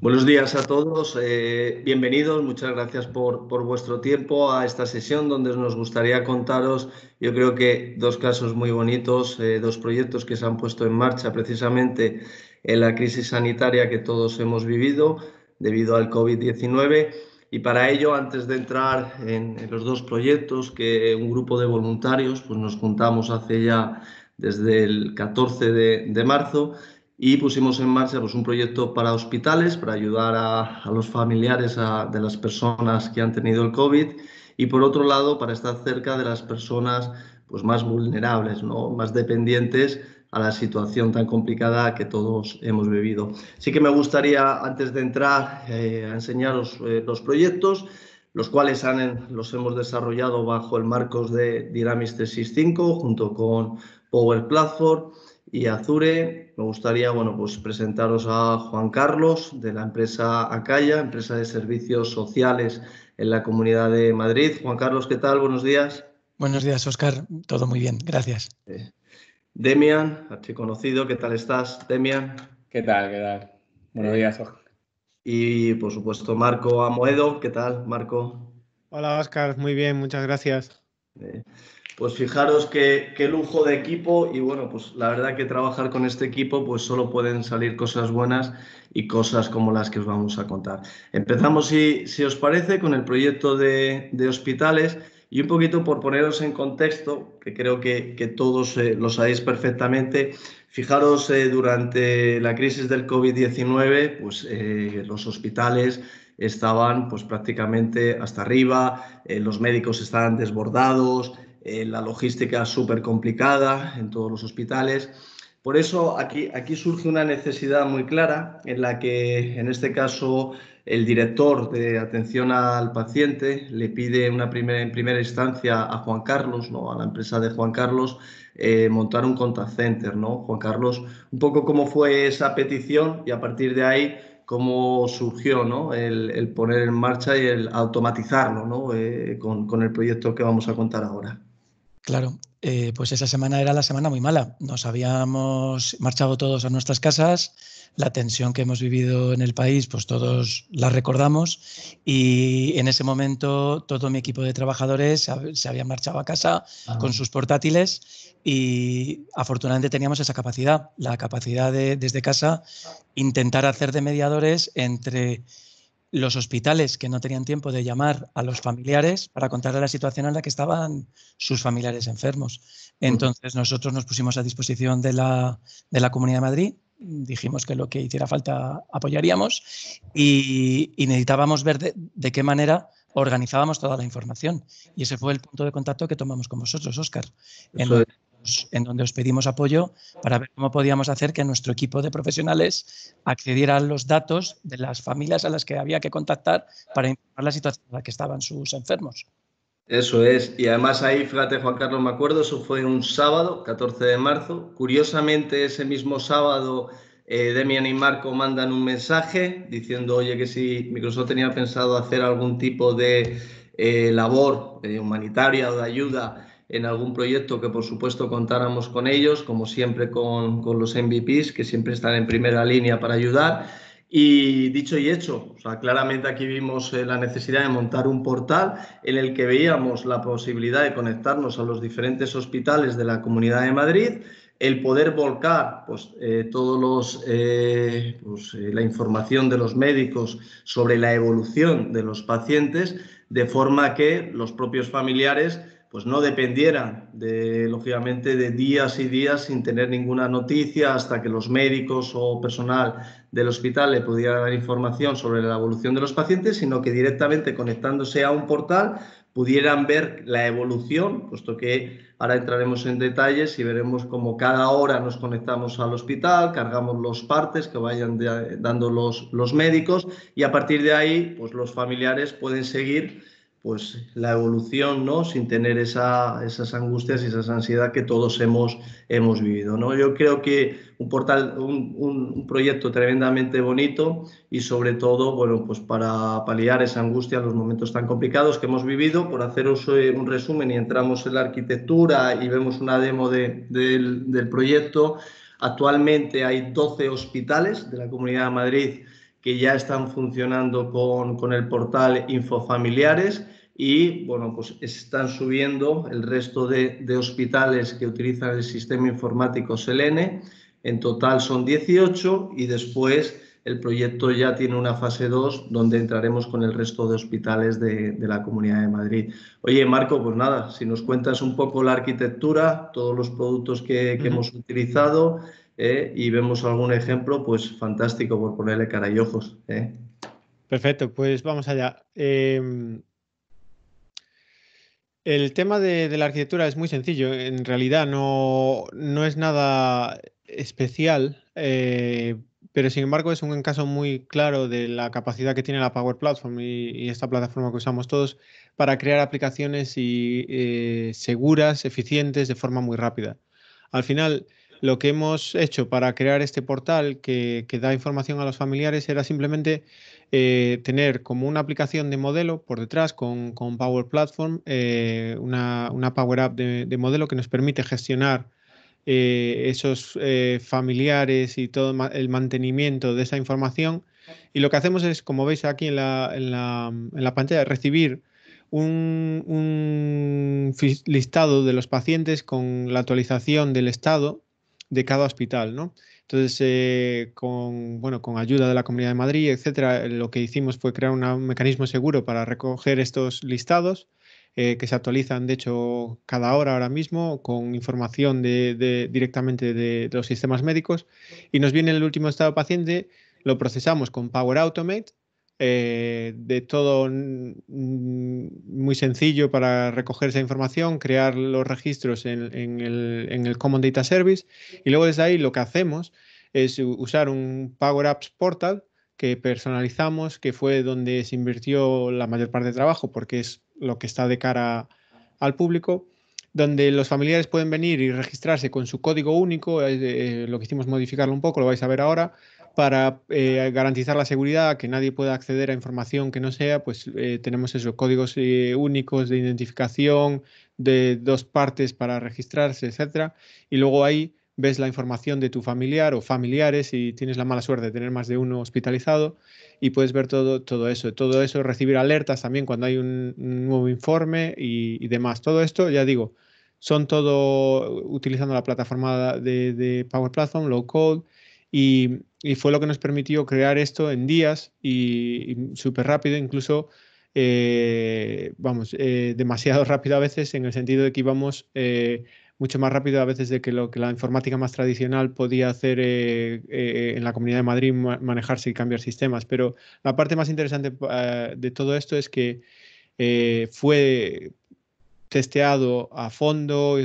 Buenos días a todos, eh, bienvenidos, muchas gracias por, por, vuestro tiempo a esta sesión donde nos gustaría contaros, yo creo que dos casos muy bonitos, eh, dos proyectos que se han puesto en marcha precisamente en la crisis sanitaria que todos hemos vivido debido al COVID-19 y para ello, antes de entrar en, los dos proyectos, que un grupo de voluntarios pues nos juntamos hace ya desde el 14 de, marzo y pusimos en marcha pues, un proyecto para hospitales, para ayudar a, los familiares de las personas que han tenido el COVID y por otro lado, para estar cerca de las personas pues, más vulnerables, ¿no? más dependientes a la situación tan complicada que todos hemos vivido. Sí que me gustaría, antes de entrar, a eh, enseñaros eh, los proyectos, los cuales han, los hemos desarrollado bajo el marco de Dynamics 365 junto con Power Platform y Azure. Me gustaría bueno, pues presentaros a Juan Carlos de la empresa Acaya, empresa de servicios sociales en la Comunidad de Madrid. Juan Carlos, ¿qué tal? Buenos días. Buenos días, Oscar. Todo muy bien, gracias. Eh, Demian, conocido. ¿qué tal estás, Demian? ¿Qué tal, qué tal? Buenos días, Y por supuesto, Marco Amoedo, ¿qué tal, Marco? Hola, Oscar, muy bien, muchas gracias. Eh, pues fijaros qué, lujo de equipo y bueno, pues la verdad que trabajar con este equipo pues solo pueden salir cosas buenas y cosas como las que os vamos a contar. Empezamos, si, si os parece, con el proyecto de hospitales. Y un poquito por poneros en contexto, que creo que, todos eh, lo sabéis perfectamente, fijaros eh, durante la crisis del COVID-19, pues eh, los hospitales estaban pues prácticamente hasta arriba, los médicos estaban desbordados, la logística súper complicada en todos los hospitales. Por eso aquí surge una necesidad muy clara en la que, en este caso, el director de atención al paciente le pide una primera, en primera instancia a Juan Carlos, ¿no? a la empresa de Juan Carlos, eh, montar un contact center. ¿no? Juan Carlos, un poco cómo fue esa petición y a partir de ahí cómo surgió ¿no? el, poner en marcha y el automatizarlo ¿no? Eh, con, con, el proyecto que vamos a contar ahora. Claro, eh, pues esa semana era la semana muy mala. Nos habíamos marchado todos a nuestras casas, la tensión que hemos vivido en el país, pues todos la recordamos y en ese momento todo mi equipo de trabajadores se había marchado a casa ah. con sus portátiles y afortunadamente teníamos esa capacidad, la capacidad de desde casa intentar hacer de mediadores entre los hospitales que no tenían tiempo de llamar a los familiares para contarle la situación en la que estaban sus familiares enfermos. Entonces nosotros nos pusimos a disposición de la, de la Comunidad de Madrid, dijimos que lo que hiciera falta apoyaríamos y, necesitábamos ver de, qué manera organizábamos toda la información. Y ese fue el punto de contacto que tomamos con vosotros, Óscar en donde os pedimos apoyo para ver cómo podíamos hacer que nuestro equipo de profesionales accediera a los datos de las familias a las que había que contactar para informar la situación en la que estaban sus enfermos. Eso es, y además ahí, fíjate Juan Carlos, me acuerdo, eso fue un sábado, 14 de marzo. Curiosamente, ese mismo sábado, eh, Demian y Marco mandan un mensaje diciendo, oye, que si Microsoft tenía pensado hacer algún tipo de eh, labor eh, humanitaria o de ayuda en algún proyecto que por supuesto contáramos con ellos, como siempre con, los MVPs, que siempre están en primera línea para ayudar. Y dicho y hecho, sea, claramente aquí vimos eh, la necesidad de montar un portal en el que veíamos la posibilidad de conectarnos a los diferentes hospitales de la Comunidad de Madrid, el poder volcar pues, eh, todos los, eh, pues, la información de los médicos sobre la evolución de los pacientes, de forma que los propios familiares pues no dependieran de, lógicamente, de días y días sin tener ninguna noticia hasta que los médicos o personal del hospital le pudieran dar información sobre la evolución de los pacientes, sino que directamente conectándose a un portal pudieran ver la evolución, puesto que ahora entraremos en detalles y veremos cómo cada hora nos conectamos al hospital, cargamos los partes que vayan dando los, los médicos y a partir de ahí, pues los familiares pueden seguir pues la evolución, ¿no? Sin tener esas angustias y esa ansiedad que todos hemos, vivido, ¿no? Yo creo que un portal, un, proyecto tremendamente bonito y sobre todo, bueno, pues para paliar esa angustia, en los momentos tan complicados que hemos vivido, por haceros eh, un resumen y entramos en la arquitectura y vemos una demo del, del proyecto, actualmente hay 12 hospitales de la Comunidad de Madrid que ya están funcionando con, el portal Infofamiliares y bueno, pues están subiendo el resto de, hospitales que utilizan el sistema informático Selene. En total son 18 y después el proyecto ya tiene una fase 2 donde entraremos con el resto de hospitales de, la Comunidad de Madrid. Oye, Marco, pues nada, si nos cuentas un poco la arquitectura, todos los productos que, hemos utilizado, ¿eh? y vemos algún ejemplo, pues fantástico por ponerle cara y ojos. ¿eh? Perfecto, pues vamos allá. Em, el tema de, la arquitectura es muy sencillo, en realidad no, es nada especial, eh, pero sin embargo es un caso muy claro de la capacidad que tiene la Power Platform y, esta plataforma que usamos todos para crear aplicaciones y, seguras, eficientes, de forma muy rápida. Al final, lo que hemos hecho para crear este portal que, da información a los familiares era simplemente eh, tener como una aplicación de modelo por detrás con, Power Platform, eh, una, Power App de, modelo que nos permite gestionar eh, esos familiares y todo el mantenimiento de esa información. Y lo que hacemos es, como veis aquí en la, pantalla, recibir un, listado de los pacientes con la actualización del estado de cada hospital, ¿no? Entonces, eh, con, bueno, con ayuda de la Comunidad de Madrid, etcétera, lo que hicimos fue crear un mecanismo seguro para recoger estos listados eh, que se actualizan, de hecho, cada hora ahora mismo con información de, directamente de, los sistemas médicos y nos viene el último estado paciente, lo procesamos con Power Automate eh, de todo muy sencillo para recoger esa información, crear los registros en, el, Common Data Service y luego desde ahí lo que hacemos es usar un Power Apps Portal que personalizamos, que fue donde se invirtió la mayor parte de trabajo porque es lo que está de cara al público donde los familiares pueden venir y registrarse con su código único, eh, eh, lo que hicimos modificarlo un poco, lo vais a ver ahora, para eh, garantizar la seguridad, que nadie pueda acceder a información que no sea, pues eh, tenemos esos códigos eh, únicos de identificación de dos partes para registrarse, etcétera. Y luego ahí ves la información de tu familiar o familiares y tienes la mala suerte de tener más de uno hospitalizado y puedes ver todo, todo eso. Todo eso, recibir alertas también cuando hay un, nuevo informe y, demás. Todo esto, ya digo, son todo utilizando la plataforma de, de Power Platform, Low Code, y, fue lo que nos permitió crear esto en días y, súper rápido, incluso, eh, vamos, eh, demasiado rápido a veces, en el sentido de que íbamos eh, mucho más rápido a veces de que lo que la informática más tradicional podía hacer en la Comunidad de Madrid, manejarse y cambiar sistemas. Pero la parte más interesante de todo esto es que fue testeado a fondo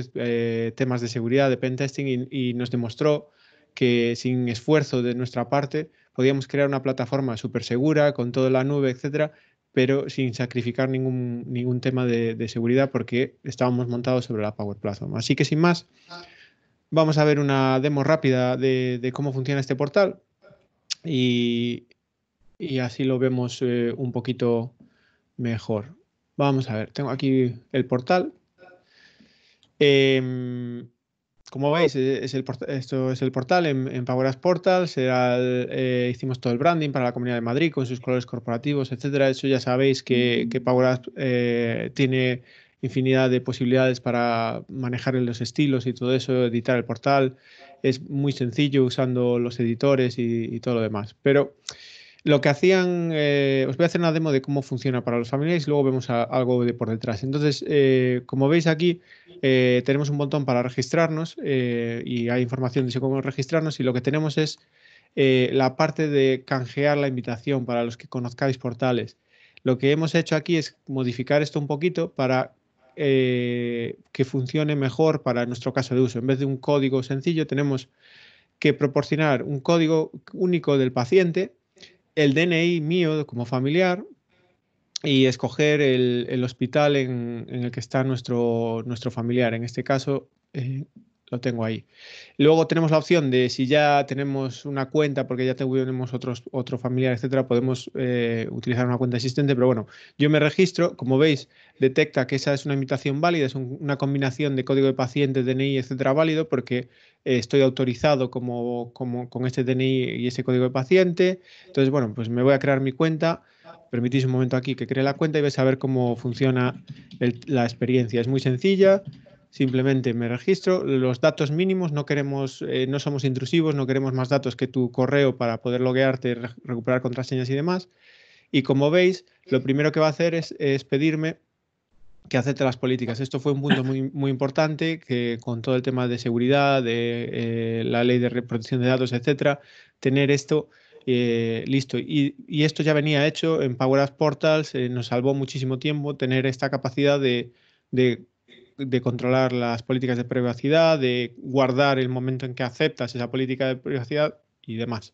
temas de seguridad, de pen testing y nos demostró que sin esfuerzo de nuestra parte podíamos crear una plataforma súper segura con toda la nube, etcétera, pero sin sacrificar ningún, ningún tema de, seguridad porque estábamos montados sobre la Power Platform. Así que sin más, vamos a ver una demo rápida de, cómo funciona este portal y, así lo vemos eh, un poquito mejor. Vamos a ver, tengo aquí el portal. Em, como veis, e, esto es el portal en, en Portal. Eh, hicimos todo el branding para la Comunidad de Madrid con sus colores corporativos, etcétera. Eso ya sabéis que, que Power eh, tiene infinidad de posibilidades para manejar los estilos y todo eso, editar el portal. Es muy sencillo usando los editores y, y todo lo demás. Pero lo que hacían, eh, os voy a hacer una demo de cómo funciona para los familiares y luego vemos algo de por detrás. Entonces, eh, como veis aquí, eh, tenemos un botón para registrarnos y hay información de cómo registrarnos y lo que tenemos es la parte de canjear la invitación para los que conozcáis portales. Lo que hemos hecho aquí es modificar esto un poquito para que funcione mejor para nuestro caso de uso. En vez de un código sencillo, tenemos que proporcionar un código único del paciente el DNI mío como familiar y escoger el, hospital en, el que está nuestro, nuestro familiar. En este caso, eh, lo tengo ahí. Luego tenemos la opción de si ya tenemos una cuenta, porque ya tenemos otros, otro familiar, etcétera, podemos eh, utilizar una cuenta existente, pero bueno, yo me registro, como veis, detecta que esa es una invitación válida, es una combinación de código de paciente, DNI, etcétera, válido, porque eh, estoy autorizado como, como, con este DNI y ese código de paciente. Entonces, bueno, pues me voy a crear mi cuenta permitís un momento aquí que cree la cuenta y vais a ver cómo funciona la experiencia. Es muy sencilla, Simplemente me registro, los datos mínimos, no queremos, eh, no somos intrusivos, no queremos más datos que tu correo para poder loguearte, recuperar contraseñas y demás. Y como veis, lo primero que va a hacer es, pedirme que acepte las políticas. Esto fue un punto muy, muy importante que con todo el tema de seguridad, de eh, la ley de protección de datos, etcétera, tener esto eh, listo. Y, esto ya venía hecho en Power Apps Portals, nos salvó muchísimo tiempo tener esta capacidad de, de de controlar las políticas de privacidad, de guardar el momento en que aceptas esa política de privacidad y demás.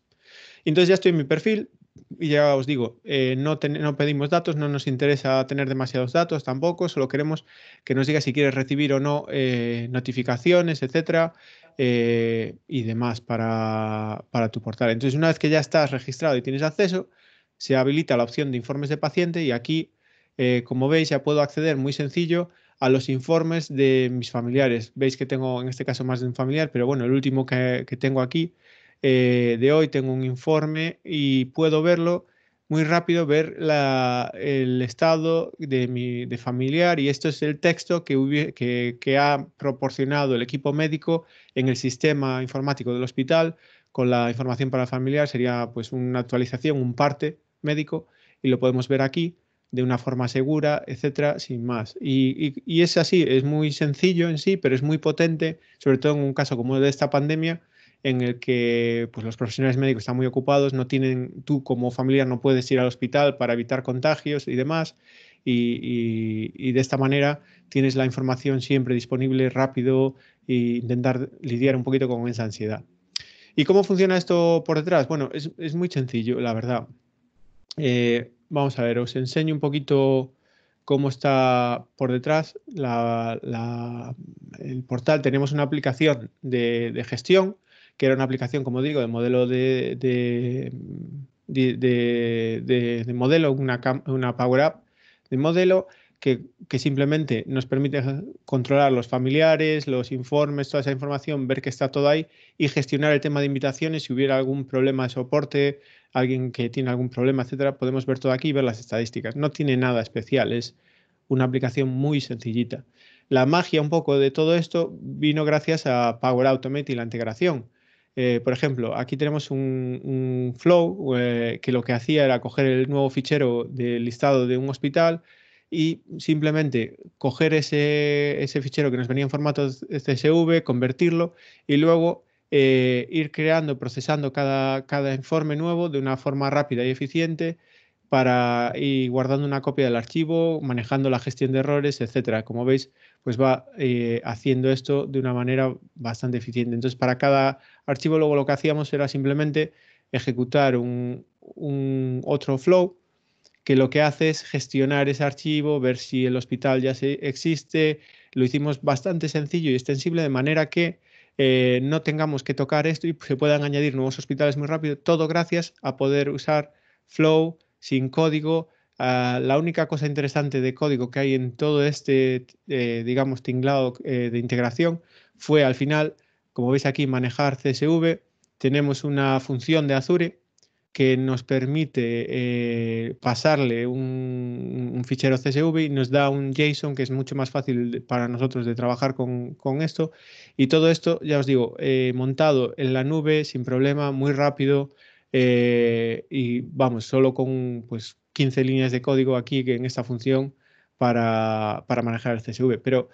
Entonces ya estoy en mi perfil y ya os digo, eh, no, pedimos datos, no nos interesa tener demasiados datos tampoco, solo queremos que nos digas si quieres recibir o no eh, notificaciones, etcétera, eh, y demás para, para tu portal. Entonces, una vez que ya estás registrado y tienes acceso, se habilita la opción de informes de paciente y aquí, como veis, ya puedo acceder muy sencillo a los informes de mis familiares. Veis que tengo en este caso más de un familiar, pero bueno, el último que, que tengo aquí eh, de hoy tengo un informe y puedo verlo muy rápido, ver la, el estado de mi de familiar y esto es el texto que, que, que ha proporcionado el equipo médico en el sistema informático del hospital con la información para el familiar. Sería pues una actualización, un parte médico y lo podemos ver aquí de una forma segura, etcétera, sin más. Y, es así, es muy sencillo en sí, pero es muy potente, sobre todo en un caso como el de esta pandemia, en el que pues, los profesionales médicos están muy ocupados, no tienen, tú como familiar no puedes ir al hospital para evitar contagios y demás. Y, de esta manera tienes la información siempre disponible, rápido e intentar lidiar un poquito con esa ansiedad. ¿Y cómo funciona esto por detrás? Bueno, es, muy sencillo, la verdad. Eh, vamos a ver, os enseño un poquito cómo está por detrás el portal. Tenemos una aplicación de, gestión, que era una aplicación, como digo, de modelo de, de, modelo, una, una Power App de modelo, que, que, simplemente nos permite controlar los familiares, los informes, toda esa información, ver que está todo ahí y gestionar el tema de invitaciones si hubiera algún problema de soporte alguien que tiene algún problema, etcétera, podemos ver todo aquí y ver las estadísticas. No tiene nada especial, es una aplicación muy sencillita. La magia un poco de todo esto vino gracias a Power Automate y la integración. Eh, por ejemplo, aquí tenemos un, flow eh, que lo que hacía era coger el nuevo fichero del listado de un hospital y simplemente coger ese, ese fichero que nos venía en formato CSV, convertirlo y luego eh, ir creando, procesando cada, cada informe nuevo de una forma rápida y eficiente para ir guardando una copia del archivo, manejando la gestión de errores, etcétera. Como veis, pues va eh, haciendo esto de una manera bastante eficiente. Entonces, para cada archivo luego lo que hacíamos era simplemente ejecutar un, un otro flow que lo que hace es gestionar ese archivo, ver si el hospital ya se existe. Lo hicimos bastante sencillo y extensible de manera que eh, no tengamos que tocar esto y se puedan añadir nuevos hospitales muy rápido, todo gracias a poder usar Flow sin código. Ah, la única cosa interesante de código que hay en todo este, eh, digamos, tinglado eh, de integración fue al final, como veis aquí, manejar CSV. Tenemos una función de Azure que nos permite eh, pasarle un, fichero CSV y nos da un JSON que es mucho más fácil para nosotros de trabajar con, con esto. Y todo esto, ya os digo, eh, montado en la nube sin problema, muy rápido eh, y vamos, solo con pues, 15 líneas de código aquí en esta función para, para manejar el CSV. Pero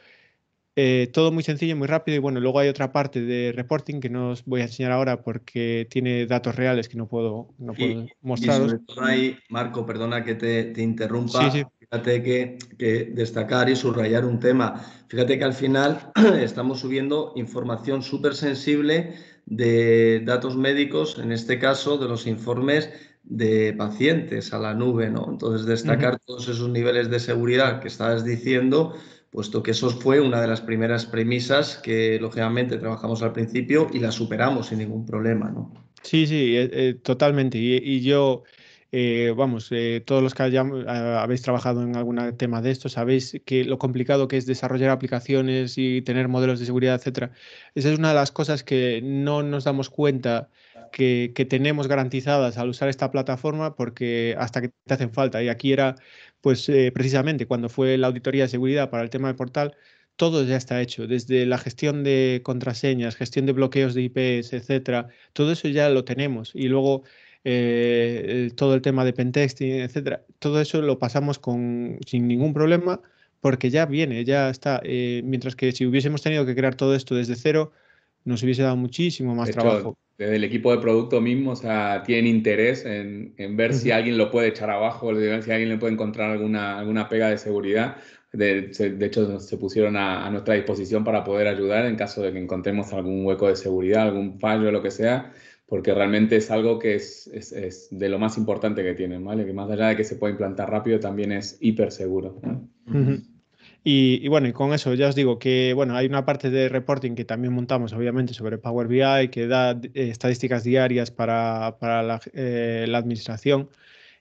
eh, todo muy sencillo, muy rápido y bueno, luego hay otra parte de reporting que no os voy a enseñar ahora porque tiene datos reales que no puedo, no puedo mostraros. ahí, Marco, perdona que te, te interrumpa. Fíjate que, destacar y subrayar un tema. Fíjate que al final estamos subiendo información súper sensible de datos médicos, en este caso de los informes de pacientes a la nube, ¿no? Entonces, destacar todos esos niveles de seguridad que estabas diciendo puesto que eso fue una de las primeras premisas que, lógicamente, trabajamos al principio y la superamos sin ningún problema, ¿no? Sí, sí, eh, eh, totalmente. Y, yo, eh, vamos, todos los que habéis trabajado en algún tema de esto, sabéis que lo complicado que es desarrollar aplicaciones y tener modelos de seguridad, etcétera. Esa es una de las cosas que no nos damos cuenta que, que, tenemos garantizadas al usar esta plataforma porque hasta que te hacen falta. Y aquí era pues eh, precisamente cuando fue la auditoría de seguridad para el tema del portal, todo ya está hecho, desde la gestión de contraseñas, gestión de bloqueos de IPs, etcétera, todo eso ya lo tenemos. Y luego eh, todo el tema de pentesting, etcétera, todo eso lo pasamos con, sin ningún problema porque ya viene, ya está. Eh, mientras que si hubiésemos tenido que crear todo esto desde cero, nos hubiese dado muchísimo más trabajo desde el equipo de producto mismo, o sea, tienen interés en, ver si alguien lo puede echar abajo, si alguien le puede encontrar alguna, alguna pega de seguridad. De, hecho, se pusieron a, nuestra disposición para poder ayudar en caso de que encontremos algún hueco de seguridad, algún fallo, lo que sea, porque realmente es algo que es, es, de lo más importante que tienen, ¿vale? Que más allá de que se pueda implantar rápido, también es hiper seguro. ¿no? Y, bueno, y con eso ya os digo que bueno, hay una parte de reporting que también montamos, obviamente, sobre Power BI, que da eh, estadísticas diarias para, para la, eh, administración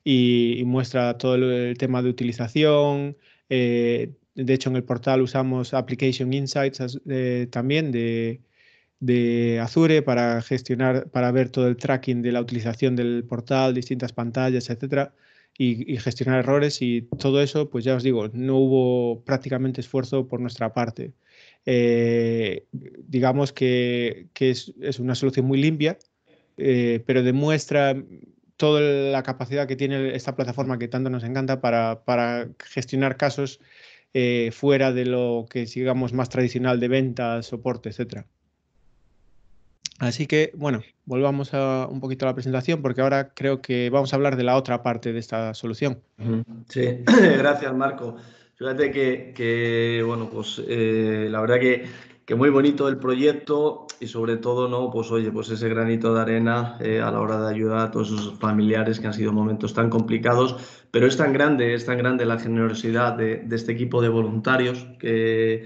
y, muestra todo el, tema de utilización. Eh, de hecho, en el portal usamos Application Insights también de, de Azure para gestionar, para ver todo el tracking de la utilización del portal, distintas pantallas, etcétera y, gestionar errores y todo eso, pues ya os digo, no hubo prácticamente esfuerzo por nuestra parte. Eh, digamos que, es, una solución muy limpia, eh, pero demuestra toda la capacidad que tiene esta plataforma que tanto nos encanta para, gestionar casos eh, fuera de lo que sigamos más tradicional de ventas, soporte, etcétera. Así que, bueno, volvamos a, un poquito a la presentación porque ahora creo que vamos a hablar de la otra parte de esta solución. Sí, gracias Marco. Fíjate que, bueno, pues eh, la verdad que, muy bonito el proyecto y sobre todo, ¿no? Pues oye, pues ese granito de arena eh, a la hora de ayudar a todos esos familiares que han sido momentos tan complicados, pero es tan grande, es tan grande la generosidad de, de este equipo de voluntarios que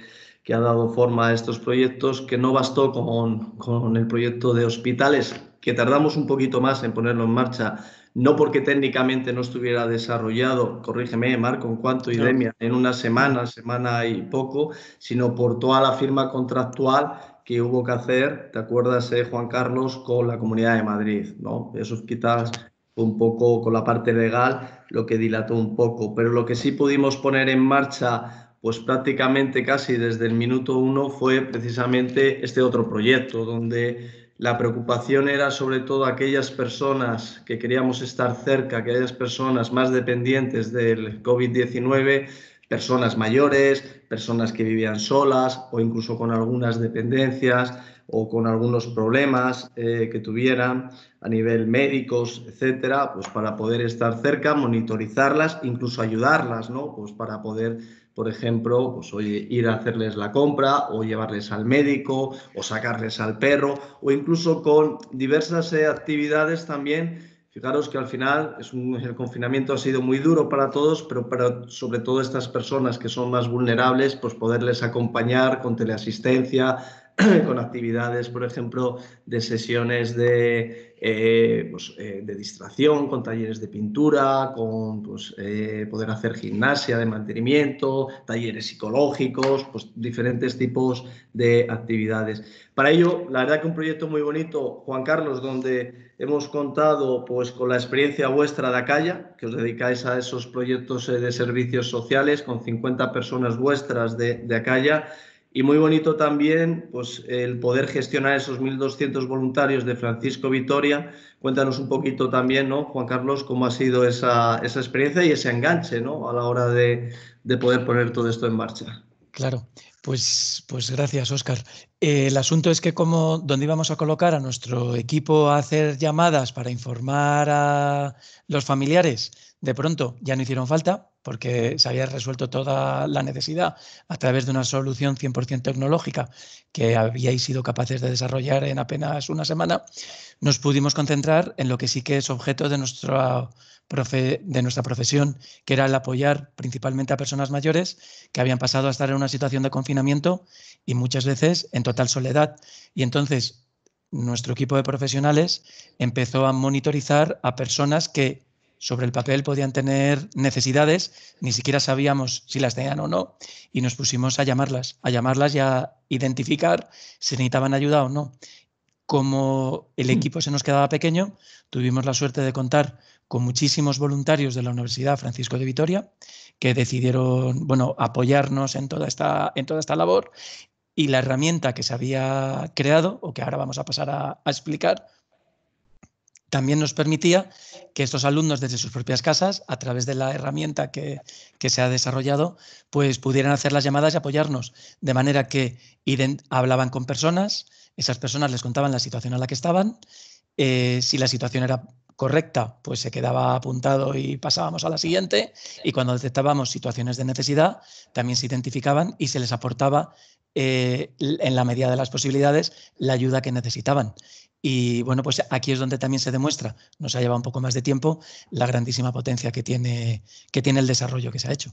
que ha dado forma a estos proyectos, que no bastó con, con el proyecto de hospitales, que tardamos un poquito más en ponerlo en marcha, no porque técnicamente no estuviera desarrollado, corrígeme, Marco, en cuanto Idemia, en una semana, semana y poco, sino por toda la firma contractual que hubo que hacer, ¿te acuerdas, eh, Juan Carlos, con la Comunidad de Madrid? ¿no? Eso quizás un poco con la parte legal lo que dilató un poco, pero lo que sí pudimos poner en marcha pues prácticamente casi desde el minuto uno fue precisamente este otro proyecto, donde la preocupación era sobre todo aquellas personas que queríamos estar cerca, aquellas personas más dependientes del COVID-19, personas mayores, personas que vivían solas o incluso con algunas dependencias o con algunos problemas eh, que tuvieran a nivel médicos, etcétera, pues para poder estar cerca, monitorizarlas, incluso ayudarlas, ¿no? Pues para poder por ejemplo, pues ir a hacerles la compra o llevarles al médico o sacarles al perro o incluso con diversas eh, actividades también. Fijaros que al final el confinamiento ha sido muy duro para todos, pero sobre todo estas personas que son más vulnerables, pues poderles acompañar con teleasistencia, con actividades, por ejemplo, de sesiones de, eh, pues, eh, de distracción, con talleres de pintura, con pues, eh, poder hacer gimnasia de mantenimiento, talleres psicológicos, pues diferentes tipos de actividades. Para ello, la verdad que un proyecto muy bonito, Juan Carlos, donde hemos contado pues, con la experiencia vuestra de Acaya, que os dedicáis a esos proyectos de servicios sociales con 50 personas vuestras de, de Acaya y muy bonito también pues, el poder gestionar esos 1.200 voluntarios de Francisco Vitoria. Cuéntanos un poquito también, ¿no, Juan Carlos, cómo ha sido esa, experiencia y ese enganche ¿no? a la hora de, poder poner todo esto en marcha. Claro, pues, pues gracias, Óscar. Eh, el asunto es que como donde íbamos a colocar a nuestro equipo a hacer llamadas para informar a los familiares de pronto ya no hicieron falta porque se había resuelto toda la necesidad a través de una solución 100% tecnológica que habíais sido capaces de desarrollar en apenas una semana, nos pudimos concentrar en lo que sí que es objeto de nuestra, de nuestra profesión, que era el apoyar principalmente a personas mayores que habían pasado a estar en una situación de confinamiento y muchas veces en total soledad. Y entonces nuestro equipo de profesionales empezó a monitorizar a personas que sobre el papel podían tener necesidades, ni siquiera sabíamos si las tenían o no, y nos pusimos a llamarlas, a llamarlas y a identificar si necesitaban ayuda o no. Como el mm. equipo se nos quedaba pequeño, tuvimos la suerte de contar con muchísimos voluntarios de la Universidad Francisco de Vitoria que decidieron bueno, apoyarnos en toda, esta, en toda esta labor y la herramienta que se había creado, o que ahora vamos a pasar a explicar, también nos permitía que estos alumnos desde sus propias casas, a través de la herramienta que, se ha desarrollado, pues pudieran hacer las llamadas y apoyarnos, de manera que hablaban con personas, esas personas les contaban la situación en la que estaban, eh, si la situación era correcta, pues se quedaba apuntado y pasábamos a la siguiente, y cuando detectábamos situaciones de necesidad, también se identificaban y se les aportaba eh, en la medida de las posibilidades la ayuda que necesitaban. Y bueno, pues aquí es donde también se demuestra, nos ha llevado un poco más de tiempo, la grandísima potencia que tiene, que tiene el desarrollo que se ha hecho.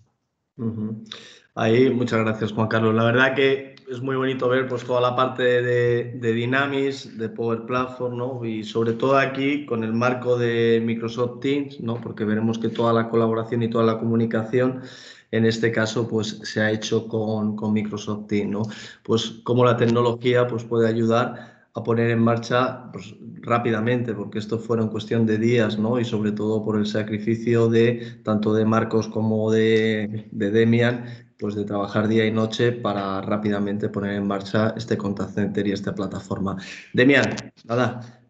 Ahí, muchas gracias Juan Carlos. La verdad que es muy bonito ver pues, toda la parte de, de Dynamics, de Power Platform, ¿no? y sobre todo aquí con el marco de Microsoft Teams, ¿no? porque veremos que toda la colaboración y toda la comunicación en este caso pues se ha hecho con, con Microsoft Teams, ¿no? Pues cómo la tecnología pues puede ayudar a poner en marcha pues, rápidamente, porque esto en cuestión de días, ¿no? Y sobre todo por el sacrificio de tanto de Marcos como de, de Demian, pues de trabajar día y noche para rápidamente poner en marcha este contact center y esta plataforma. Demian, nada,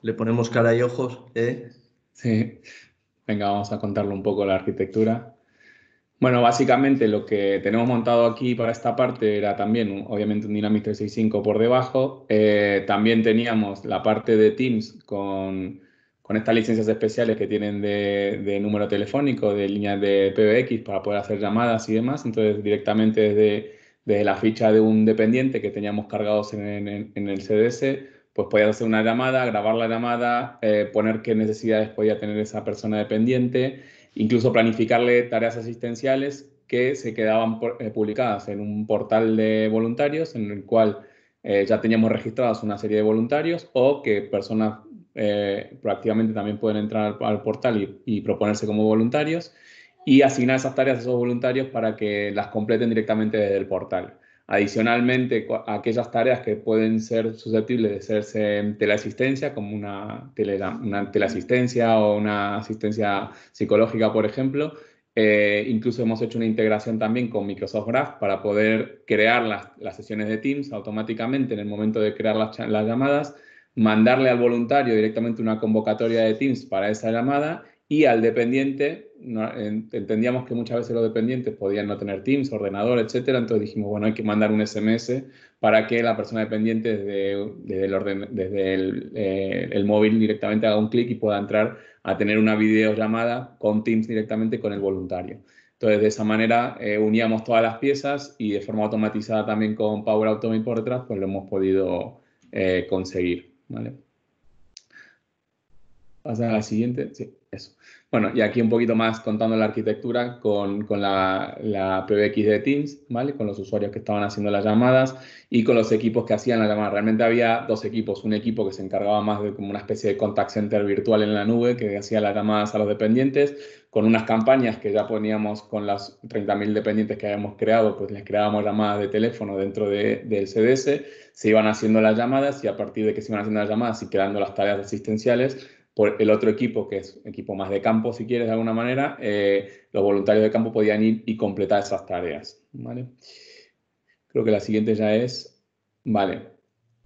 le ponemos cara y ojos, ¿eh? Sí. Venga, vamos a contarle un poco la arquitectura. Bueno, básicamente lo que tenemos montado aquí para esta parte era también, obviamente, un Dynamics 365 por debajo. Eh, también teníamos la parte de Teams con, estas licencias especiales que tienen de, número telefónico, de líneas de PBX para poder hacer llamadas y demás. Entonces, directamente desde, la ficha de un dependiente que teníamos cargados en, el CDS, pues podía hacer una llamada, grabar la llamada, eh, poner qué necesidades podía tener esa persona dependiente incluso planificarle tareas asistenciales que se quedaban eh, publicadas en un portal de voluntarios en el cual eh, ya teníamos registradas una serie de voluntarios o que personas eh, prácticamente también pueden entrar al, portal y, y, proponerse como voluntarios y asignar esas tareas a esos voluntarios para que las completen directamente desde el portal. Adicionalmente, aquellas tareas que pueden ser susceptibles de hacerse en teleasistencia, como una, tele, teleasistencia o una asistencia psicológica, por ejemplo. Eh, incluso hemos hecho una integración también con Microsoft Graph para poder crear las, sesiones de Teams automáticamente en el momento de crear las, las llamadas, mandarle al voluntario directamente una convocatoria de Teams para esa llamada y al dependiente, entendíamos que muchas veces los dependientes podían no tener Teams, ordenador, etcétera. Entonces dijimos, bueno, hay que mandar un SMS para que la persona dependiente desde, eh, el, móvil directamente haga un clic y pueda entrar a tener una videollamada con Teams directamente con el voluntario. Entonces, de esa manera eh, uníamos todas las piezas y de forma automatizada también con Power Automate por detrás, pues lo hemos podido eh, conseguir. ¿vale? Pasar a la siguiente, sí, eso. Bueno, y aquí un poquito más contando la arquitectura con, con la, la, PBX de Teams, ¿vale? Con los usuarios que estaban haciendo las llamadas y con los equipos que hacían la llamada. Realmente había dos equipos, un equipo que se encargaba más de como una especie de contact center virtual en la nube que hacía las llamadas a los dependientes, con unas campañas que ya poníamos con las 30.000 dependientes que habíamos creado, pues les creábamos llamadas de teléfono dentro de, del CDS, se iban haciendo las llamadas y a partir de que se iban haciendo las llamadas y creando las tareas asistenciales, por el otro equipo, que es equipo más de campo, si quieres, de alguna manera, eh, los voluntarios de campo podían ir y completar esas tareas. Creo que la siguiente ya es, vale.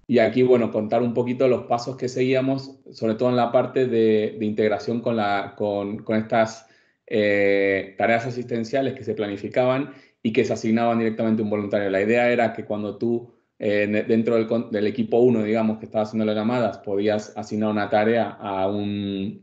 Y aquí, bueno, contar un poquito los pasos que seguíamos, sobre todo en la parte de, integración con, la, con, estas eh, tareas asistenciales que se planificaban y que se asignaban directamente a un voluntario. La idea era que cuando tú eh, dentro del, equipo 1, digamos, que estaba haciendo las llamadas, podías asignar una tarea a un,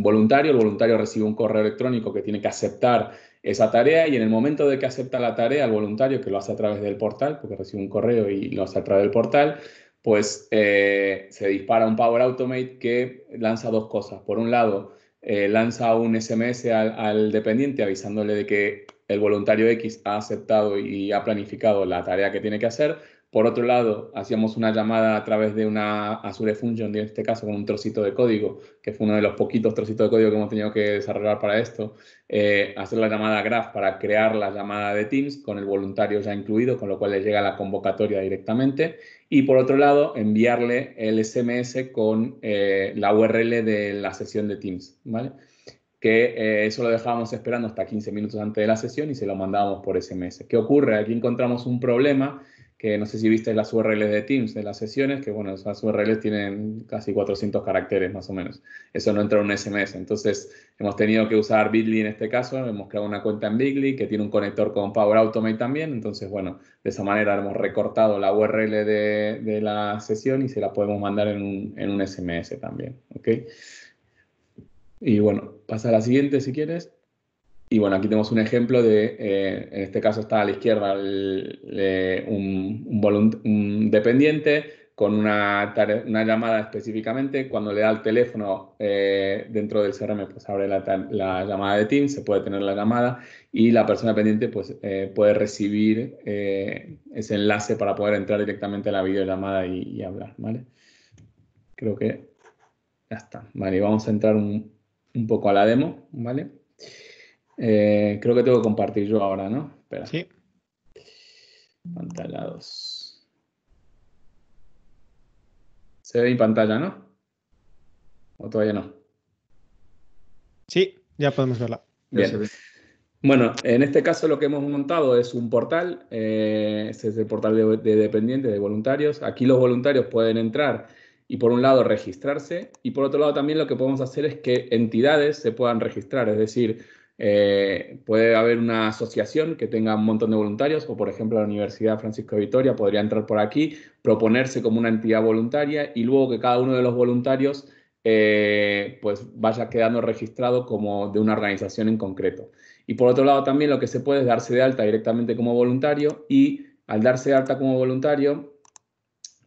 voluntario, el voluntario recibe un correo electrónico que tiene que aceptar esa tarea y en el momento de que acepta la tarea el voluntario, que lo hace a través del portal, porque recibe un correo y lo hace a través del portal, pues eh, se dispara un Power Automate que lanza dos cosas. Por un lado, eh, lanza un SMS al, dependiente avisándole de que el voluntario X ha aceptado y ha planificado la tarea que tiene que hacer. Por otro lado, hacíamos una llamada a través de una Azure Function, en este caso con un trocito de código, que fue uno de los poquitos trocitos de código que hemos tenido que desarrollar para esto, eh, hacer la llamada Graph para crear la llamada de Teams con el voluntario ya incluido, con lo cual le llega la convocatoria directamente. Y por otro lado, enviarle el SMS con eh, la URL de la sesión de Teams. ¿vale? que eh, eso lo dejábamos esperando hasta 15 minutos antes de la sesión y se lo mandábamos por SMS. ¿Qué ocurre? Aquí encontramos un problema que no sé si viste las URLs de Teams de las sesiones, que bueno, esas URLs tienen casi 400 caracteres más o menos. Eso no entra en un SMS. Entonces, hemos tenido que usar Bigly en este caso, hemos creado una cuenta en Bigly que tiene un conector con Power Automate también. Entonces, bueno, de esa manera hemos recortado la URL de, la sesión y se la podemos mandar en un, en un SMS también. ¿ok? Y bueno, pasa a la siguiente si quieres. Y bueno, aquí tenemos un ejemplo de, eh, en este caso está a la izquierda eh, un, dependiente con una, una, llamada específicamente. Cuando le da el teléfono eh, dentro del CRM, pues abre la, llamada de Teams, se puede tener la llamada y la persona pendiente pues, puede recibir ese enlace para poder entrar directamente a la videollamada y, hablar, ¿vale? Creo que ya está. Vale, vamos a entrar un, un poco a la demo, ¿vale? Eh, creo que tengo que compartir yo ahora, ¿no? Espera. Sí. Pantalla Se ve mi pantalla, ¿no? ¿O todavía no? Sí, ya podemos verla. Bien. Bueno, en este caso lo que hemos montado es un portal, eh, este es el portal de dependientes, de voluntarios. Aquí los voluntarios pueden entrar y por un lado registrarse y por otro lado también lo que podemos hacer es que entidades se puedan registrar, es decir, eh, puede haber una asociación que tenga un montón de voluntarios o por ejemplo la Universidad Francisco de Vitoria podría entrar por aquí, proponerse como una entidad voluntaria y luego que cada uno de los voluntarios eh, pues vaya quedando registrado como de una organización en concreto. Y por otro lado también lo que se puede es darse de alta directamente como voluntario y al darse de alta como voluntario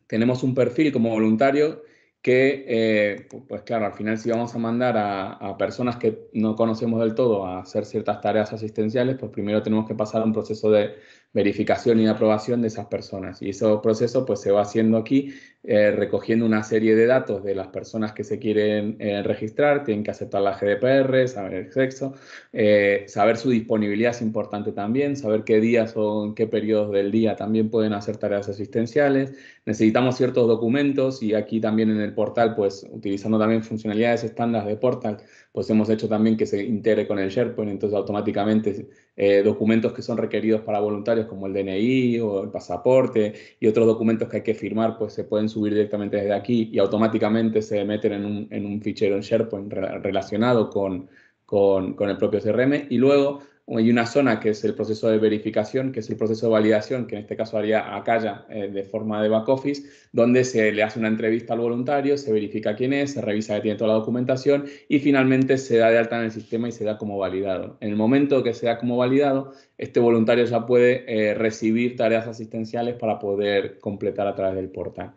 tenemos un perfil como voluntario que, eh, pues claro, al final si vamos a mandar a, personas que no conocemos del todo a hacer ciertas tareas asistenciales, pues primero tenemos que pasar a un proceso de verificación y aprobación de esas personas. Y ese proceso pues, se va haciendo aquí eh, recogiendo una serie de datos de las personas que se quieren eh, registrar, tienen que aceptar la GDPR, saber el sexo, eh, saber su disponibilidad es importante también, saber qué días o en qué periodos del día también pueden hacer tareas asistenciales. Necesitamos ciertos documentos y aquí también en el portal, pues utilizando también funcionalidades estándar de portal, pues hemos hecho también que se integre con el SharePoint, entonces automáticamente eh, documentos que son requeridos para voluntarios como el DNI o el pasaporte y otros documentos que hay que firmar, pues se pueden subir directamente desde aquí y automáticamente se meten en un, fichero en SharePoint relacionado con, con, con el propio CRM y luego hay una zona que es el proceso de verificación, que es el proceso de validación, que en este caso haría acá ya eh, de forma de back office, donde se le hace una entrevista al voluntario, se verifica quién es, se revisa que tiene toda la documentación y finalmente se da de alta en el sistema y se da como validado. En el momento que se da como validado, este voluntario ya puede eh, recibir tareas asistenciales para poder completar a través del portal.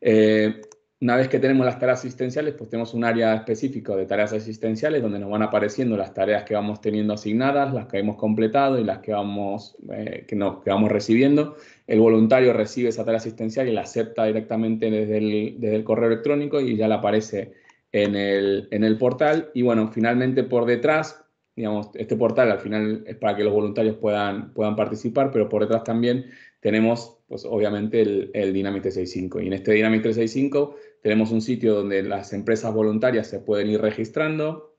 Eh, una vez que tenemos las tareas asistenciales, pues tenemos un área específico de tareas asistenciales donde nos van apareciendo las tareas que vamos teniendo asignadas, las que hemos completado y las que vamos, eh, que, nos vamos recibiendo. El voluntario recibe esa tarea asistencial y la acepta directamente desde el, correo electrónico y ya la aparece en el, portal. Y bueno, finalmente por detrás, digamos, este portal al final es para que los voluntarios puedan, puedan participar, pero por detrás también tenemos, pues obviamente, el, el Dynamics 365. Y en este Dynamics 365 tenemos un sitio donde las empresas voluntarias se pueden ir registrando.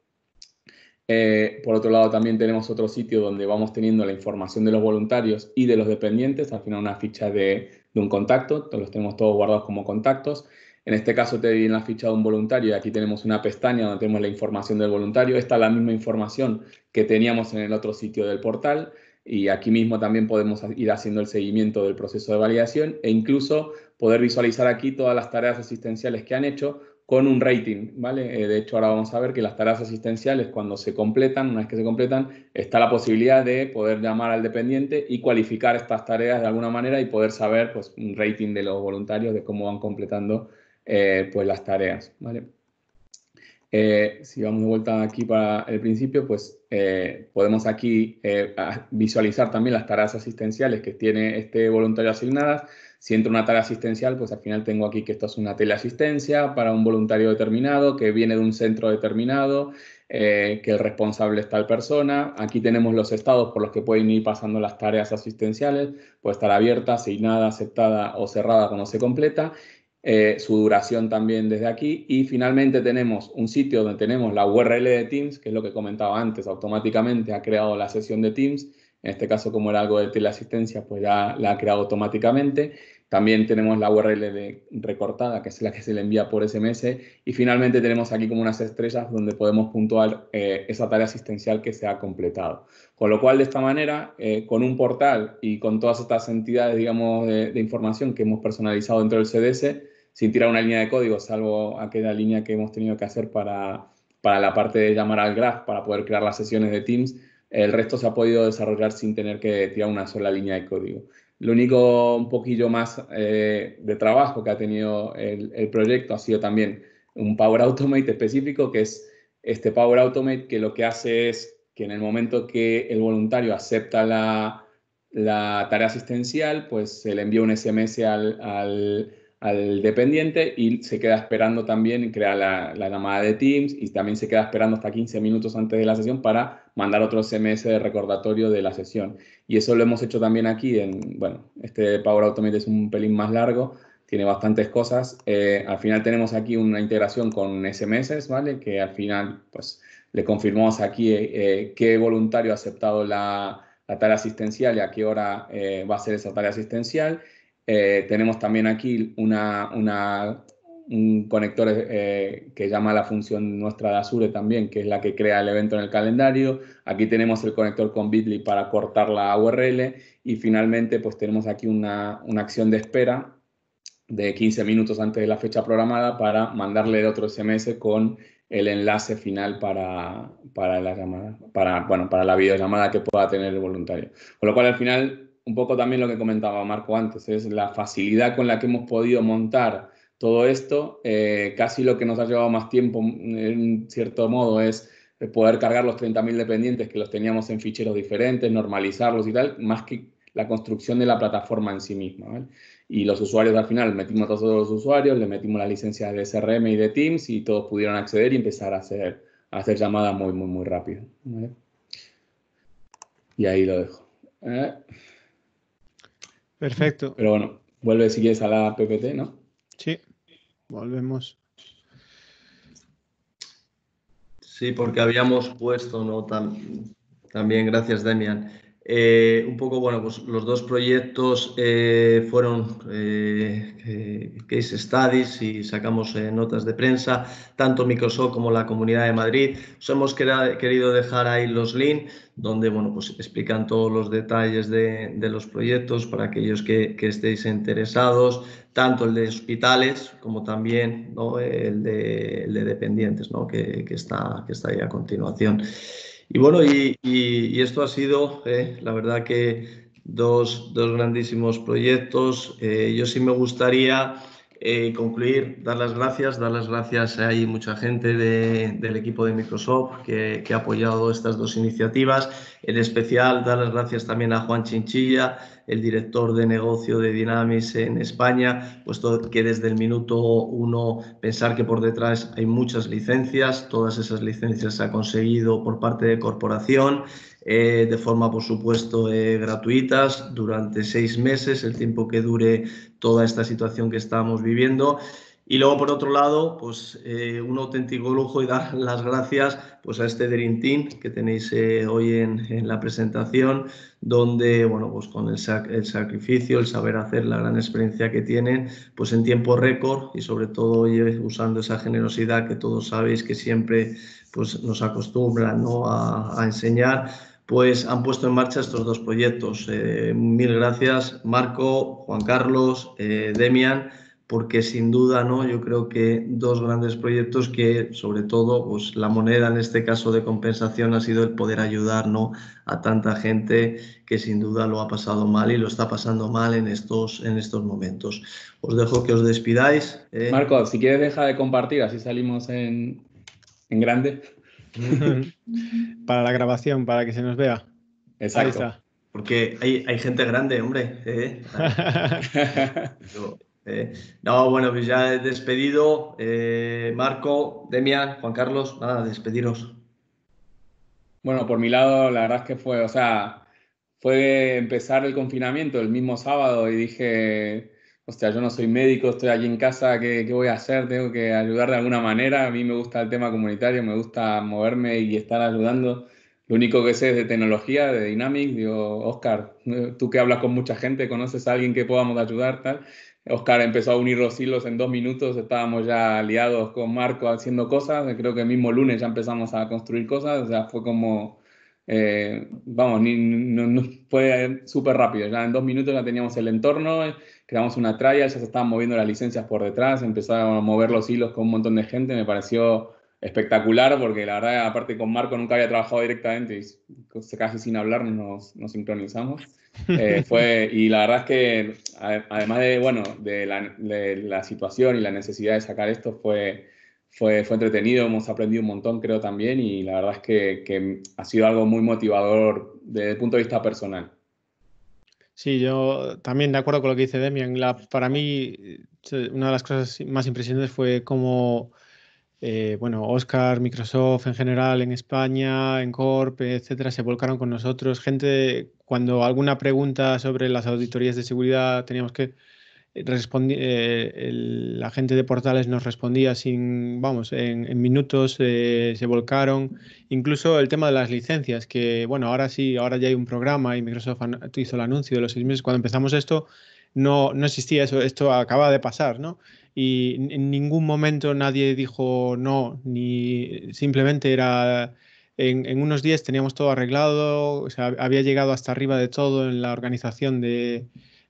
Eh, por otro lado, también tenemos otro sitio donde vamos teniendo la información de los voluntarios y de los dependientes, al final una ficha de, un contacto, los tenemos todos guardados como contactos. En este caso te en la ficha de un voluntario y aquí tenemos una pestaña donde tenemos la información del voluntario. Esta es la misma información que teníamos en el otro sitio del portal y aquí mismo también podemos ir haciendo el seguimiento del proceso de validación e incluso poder visualizar aquí todas las tareas asistenciales que han hecho con un rating, ¿vale? Eh, de hecho, ahora vamos a ver que las tareas asistenciales, cuando se completan, una vez que se completan, está la posibilidad de poder llamar al dependiente y cualificar estas tareas de alguna manera y poder saber, pues, un rating de los voluntarios de cómo van completando, eh, pues, las tareas, ¿vale? Eh, si vamos de vuelta aquí para el principio, pues eh, podemos aquí eh, visualizar también las tareas asistenciales que tiene este voluntario asignadas. Si entra una tarea asistencial, pues al final tengo aquí que esto es una teleasistencia para un voluntario determinado que viene de un centro determinado, que el responsable es tal persona. Aquí tenemos los estados por los que pueden ir pasando las tareas asistenciales, puede estar abierta, asignada, aceptada o cerrada cuando se completa. Eh, su duración también desde aquí. Y finalmente tenemos un sitio donde tenemos la URL de Teams, que es lo que comentaba antes, automáticamente ha creado la sesión de Teams. En este caso, como era algo de teleasistencia, pues ya la ha creado automáticamente. También tenemos la URL de recortada, que es la que se le envía por SMS. Y finalmente tenemos aquí como unas estrellas donde podemos puntuar eh, esa tarea asistencial que se ha completado. Con lo cual, de esta manera, eh, con un portal y con todas estas entidades, digamos, de, información que hemos personalizado dentro del CDS, sin tirar una línea de código, salvo aquella línea que hemos tenido que hacer para, para la parte de llamar al graph, para poder crear las sesiones de Teams, el resto se ha podido desarrollar sin tener que tirar una sola línea de código. Lo único un poquillo más eh, de trabajo que ha tenido el, proyecto ha sido también un Power Automate específico, que es este Power Automate que lo que hace es que en el momento que el voluntario acepta la, tarea asistencial, pues se le envía un SMS al al dependiente y se queda esperando también, crea la, la, llamada de Teams y también se queda esperando hasta 15 minutos antes de la sesión para mandar otro SMS de recordatorio de la sesión. Y eso lo hemos hecho también aquí en, bueno, este Power Automate es un pelín más largo, tiene bastantes cosas. Eh, al final tenemos aquí una integración con SMS, ¿vale? Que al final, pues, le confirmamos aquí eh, qué voluntario ha aceptado la, la, tarea asistencial y a qué hora eh, va a ser esa tarea asistencial eh, tenemos también aquí una, un conector eh, que llama la función nuestra de Azure también, que es la que crea el evento en el calendario. Aquí tenemos el conector con Bitly para cortar la URL y finalmente pues tenemos aquí una, acción de espera de 15 minutos antes de la fecha programada para mandarle otro SMS con el enlace final para, la para, bueno, para la videollamada que pueda tener el voluntario. Con lo cual al final un poco también lo que comentaba Marco antes, es la facilidad con la que hemos podido montar todo esto. Eh, casi lo que nos ha llevado más tiempo, mm, en cierto modo, es eh, poder cargar los 30.000 dependientes que los teníamos en ficheros diferentes, normalizarlos y tal, más que la construcción de la plataforma en sí misma. Y los usuarios al final, metimos a todos los usuarios, le metimos la licencia de SRM y de Teams y todos pudieron acceder y empezar a hacer, a hacer llamadas muy, muy, muy rápido. Y ahí lo dejo. ¿eh? Perfecto. Pero bueno, vuelve si quieres a la PPT, ¿no? Sí, volvemos. Sí, porque habíamos puesto, ¿no? también, gracias, Demian. Eh, un poco, bueno, pues los dos proyectos eh, fueron eh, case studies y sacamos notas de prensa, tanto Microsoft como la Comunidad de Madrid. Os hemos querido dejar ahí los links donde, bueno, pues explican todos los detalles de, los proyectos para aquellos que, estéis interesados, tanto el de hospitales como también el, de, dependientes, ¿no? que, está, que está ahí a continuación. Y bueno, y, esto ha sido, eh, la verdad que dos, dos grandísimos proyectos. Eh, yo sí me gustaría eh, concluir, dar las gracias, dar las gracias. Hay mucha gente del equipo de Microsoft que, ha apoyado estas dos iniciativas. En especial, dar las gracias también a Juan Chinchilla, el director de negocio de Dynamis en España, puesto que desde el minuto uno pensar que por detrás hay muchas licencias, todas esas licencias se ha conseguido por parte de corporación. Eh, de forma, por supuesto, eh, gratuitas durante seis meses, el tiempo que dure toda esta situación que estamos viviendo. Y luego, por otro lado, pues eh, un auténtico lujo y dar las gracias pues, a este Dream que tenéis hoy en, la presentación, donde, bueno, pues con el, sacrificio, el saber hacer, la gran experiencia que tienen, pues en tiempo récord y sobre todo usando esa generosidad que todos sabéis que siempre pues, nos acostumbran ¿no? a, a enseñar, pues han puesto en marcha estos dos proyectos. Eh, mil gracias, Marco, Juan Carlos, eh, Demian, porque sin duda, ¿no? Yo creo que dos grandes proyectos que, sobre todo, pues la moneda en este caso de compensación ha sido el poder ayudar, A tanta gente que sin duda lo ha pasado mal y lo está pasando mal en estos, en estos momentos. Os dejo que os despidáis. ¿eh? Marco, si quieres deja de compartir, así salimos en, en grande. para la grabación, para que se nos vea. Exacto. Porque hay, gente grande, hombre. Eh. Eh. no, bueno, pues ya he despedido. Eh, Marco, Demian, Juan Carlos, nada, despediros. Bueno, por mi lado, la verdad es que fue, o sea, fue empezar el confinamiento el mismo sábado y dije, o sea, yo no soy médico, estoy allí en casa, ¿qué, ¿qué, voy a hacer? Tengo que ayudar de alguna manera. A mí me gusta el tema comunitario, me gusta moverme y estar ayudando. Lo único que sé es de tecnología, de Dynamics. Digo, Oscar, tú que hablas con mucha gente, conoces a alguien que podamos ayudar, tal. Oscar empezó a unir los hilos en dos minutos, estábamos ya aliados con Marco haciendo cosas. Creo que el mismo lunes ya empezamos a construir cosas. O sea, fue como, eh, vamos, no, fue súper rápido. Ya en dos minutos ya teníamos el entorno creamos una traya, ya se estaban moviendo las licencias por detrás, empezaron a mover los hilos con un montón de gente, me pareció espectacular porque la verdad, aparte con Marco nunca había trabajado directamente y casi sin hablar nos, sincronizamos. Eh, fue, y la verdad es que además de, bueno, de la, situación y la necesidad de sacar esto fue, fue, fue entretenido, hemos aprendido un montón creo también y la verdad es que, que ha sido algo muy motivador desde el punto de vista personal. Sí, yo también de acuerdo con lo que dice Demian. La, para mí, eh, eh, una de las cosas más impresionantes fue cómo, eh, bueno, Oscar, Microsoft en general, en España, en Corp, etcétera, se volcaron con nosotros. Gente, cuando alguna pregunta sobre las auditorías de seguridad teníamos que eh, la gente de Portales nos respondía sin, vamos, en, minutos eh, se volcaron. Incluso el tema de las licencias, que bueno, ahora sí, ahora ya hay un programa y Microsoft hizo el anuncio de los seis meses. Cuando empezamos esto, no, no existía eso, esto acaba de pasar, ¿no? Y en ningún momento nadie dijo no, ni simplemente era... En, en, unos días teníamos todo arreglado, o sea, había llegado hasta arriba de todo en la organización de,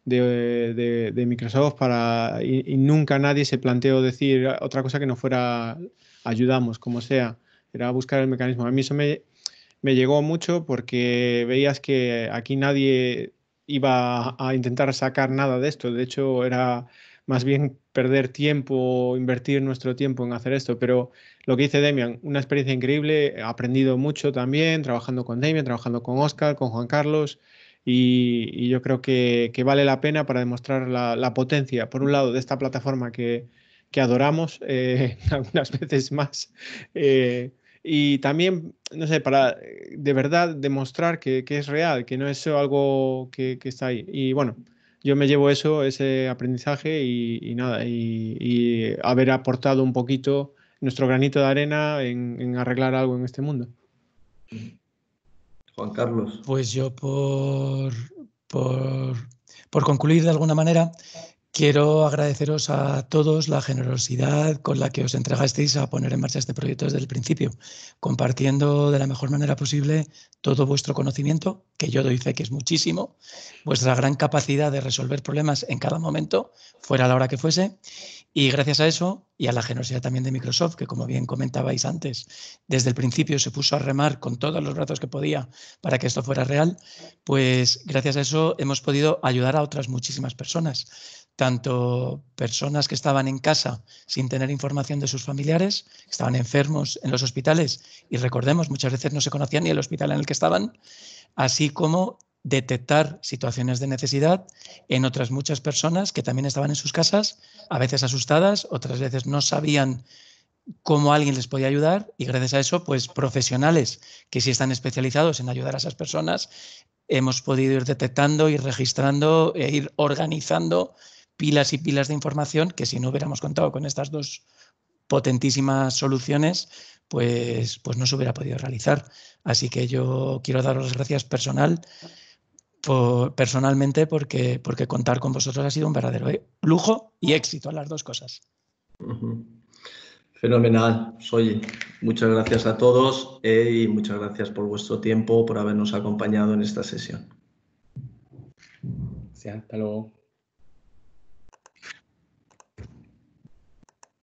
de, Microsoft para, y, nunca nadie se planteó decir otra cosa que no fuera ayudamos, como sea, era buscar el mecanismo. A mí eso me, me llegó mucho porque veías que aquí nadie iba a intentar sacar nada de esto, de hecho era más bien perder tiempo, invertir nuestro tiempo en hacer esto, pero lo que dice Demian, una experiencia increíble, he aprendido mucho también, trabajando con Demian, trabajando con Oscar, con Juan Carlos, y, yo creo que, vale la pena para demostrar la, potencia, por un lado, de esta plataforma que, adoramos eh, algunas veces más. Eh, y también, no sé, para eh, de verdad demostrar que, es real, que no es algo que, está ahí. Y bueno, yo me llevo eso, ese aprendizaje y, nada, y, haber aportado un poquito nuestro granito de arena en, en arreglar algo en este mundo. Juan Carlos. Pues yo por, por, por concluir de alguna manera, Quiero agradeceros a todos la generosidad con la que os entregasteis a poner en marcha este proyecto desde el principio, compartiendo de la mejor manera posible todo vuestro conocimiento, que yo doy fe que es muchísimo, vuestra gran capacidad de resolver problemas en cada momento, fuera la hora que fuese, y gracias a eso y a la generosidad también de Microsoft, que como bien comentabais antes, desde el principio se puso a remar con todos los brazos que podía para que esto fuera real, pues gracias a eso hemos podido ayudar a otras muchísimas personas, tanto personas que estaban en casa sin tener información de sus familiares, que estaban enfermos en los hospitales y recordemos, muchas veces no se conocían ni el hospital en el que estaban, así como detectar situaciones de necesidad en otras muchas personas que también estaban en sus casas, a veces asustadas, otras veces no sabían cómo alguien les podía ayudar y gracias a eso, pues profesionales que sí están especializados en ayudar a esas personas, hemos podido ir detectando, y registrando e ir organizando pilas y pilas de información que si no hubiéramos contado con estas dos potentísimas soluciones, pues, pues no se hubiera podido realizar. Así que yo quiero daros las gracias personal personalmente porque, porque contar con vosotros ha sido un verdadero eh, lujo y éxito, las dos cosas. Fenomenal, Soy. Muchas gracias a todos eh, y muchas gracias por vuestro tiempo, por habernos acompañado en esta sesión. hasta luego.